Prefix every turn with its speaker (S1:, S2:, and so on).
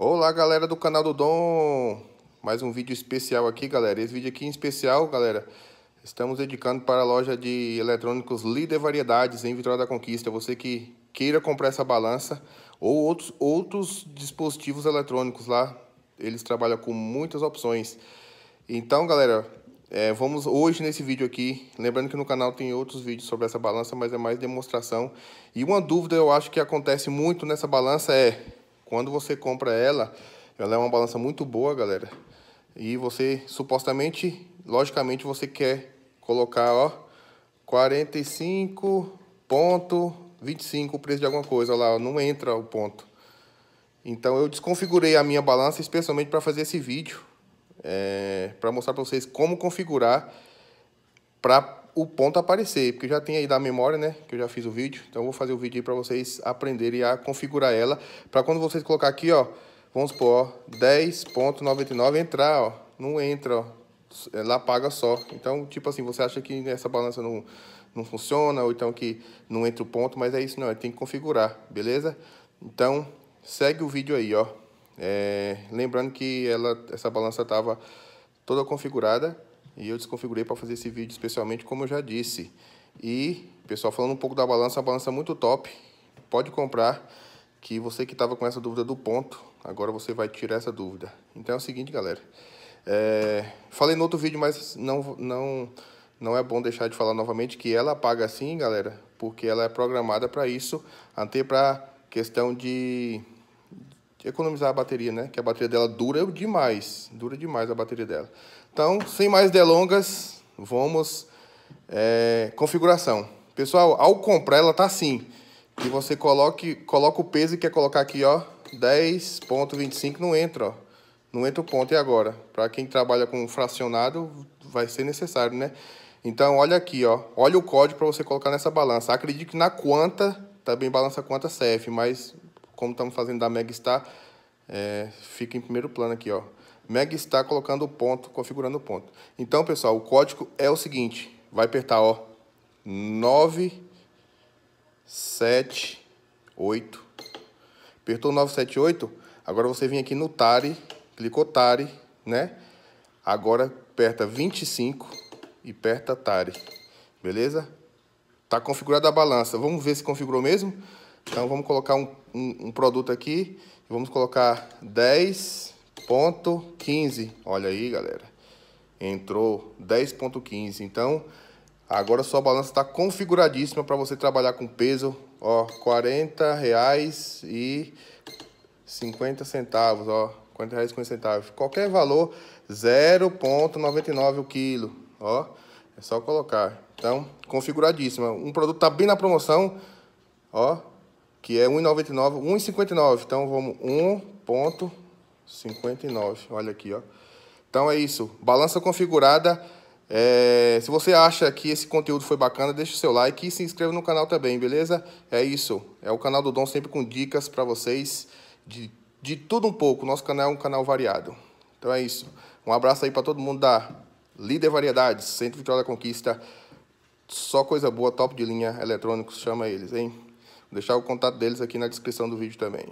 S1: Olá galera do canal do Dom, mais um vídeo especial aqui galera, esse vídeo aqui em especial galera, estamos dedicando para a loja de eletrônicos Líder Variedades em Vitória da Conquista, você que queira comprar essa balança ou outros, outros dispositivos eletrônicos lá, eles trabalham com muitas opções, então galera, é, vamos hoje nesse vídeo aqui, lembrando que no canal tem outros vídeos sobre essa balança, mas é mais demonstração. E uma dúvida eu acho que acontece muito nessa balança é quando você compra ela, ela é uma balança muito boa, galera. E você, supostamente, logicamente, você quer colocar, ó, 45.25 o preço de alguma coisa. Olha lá, ó, não entra o ponto. Então, eu desconfigurei a minha balança especialmente para fazer esse vídeo. É, eh, para mostrar para vocês como configurar para o ponto aparecer, porque já tem aí da memória, né, que eu já fiz o vídeo, então eu vou fazer o vídeo aí para vocês aprenderem a configurar ela, para quando vocês colocar aqui, ó, vamos supor, 10.99 entrar, ó, não entra, ó, ela paga só. Então, tipo assim, você acha que essa balança não, não funciona, ou então que não entra o ponto, mas é isso não, é, tem que configurar, beleza? Então, segue o vídeo aí, ó. É, lembrando que ela, essa balança estava toda configurada, e eu desconfigurei para fazer esse vídeo especialmente, como eu já disse. E, pessoal, falando um pouco da balança, a balança é muito top. Pode comprar, que você que estava com essa dúvida do ponto, agora você vai tirar essa dúvida. Então é o seguinte, galera. É... Falei no outro vídeo, mas não, não, não é bom deixar de falar novamente que ela paga sim, galera, porque ela é programada para isso, até para questão de economizar a bateria, né? Que a bateria dela dura demais, dura demais a bateria dela. Então, sem mais delongas, vamos é, configuração. Pessoal, ao comprar ela tá assim, que você coloque, coloca o peso que quer colocar aqui, ó, 10.25 não entra, ó. Não entra o ponto e agora. Para quem trabalha com fracionado, vai ser necessário, né? Então, olha aqui, ó. Olha o código para você colocar nessa balança. Acredito que na quanta também balança quanta CF, mas como estamos fazendo da Megastar, é, fica em primeiro plano aqui, ó. Megastar colocando o ponto, configurando o ponto. Então, pessoal, o código é o seguinte, vai apertar, ó, 9, 7, 8. Apertou 978, agora você vem aqui no Tare. clicou Tare, né? Agora aperta 25 e aperta Tare. beleza? Tá configurada a balança, vamos ver se configurou mesmo? Então vamos colocar um, um, um produto aqui, vamos colocar 10.15. Olha aí, galera. Entrou 10.15. Então agora sua balança está configuradíssima para você trabalhar com peso, ó, 40 reais e 50 centavos, ó, 40 reais com centavos. Qualquer valor, 0,99 o quilo, ó. É só colocar. Então, configuradíssima. Um produto tá bem na promoção, ó que é 1,99, 1,59. Então vamos 1,59. Olha aqui, ó. Então é isso. Balança configurada. É... se você acha que esse conteúdo foi bacana, deixa o seu like e se inscreva no canal também, beleza? É isso. É o canal do Dom sempre com dicas para vocês de, de tudo um pouco. Nosso canal é um canal variado. Então é isso. Um abraço aí para todo mundo da Líder Variedades, Centro Vitória da Conquista. Só coisa boa, top de linha, eletrônicos, chama eles, hein? Vou deixar o contato deles aqui na descrição do vídeo também.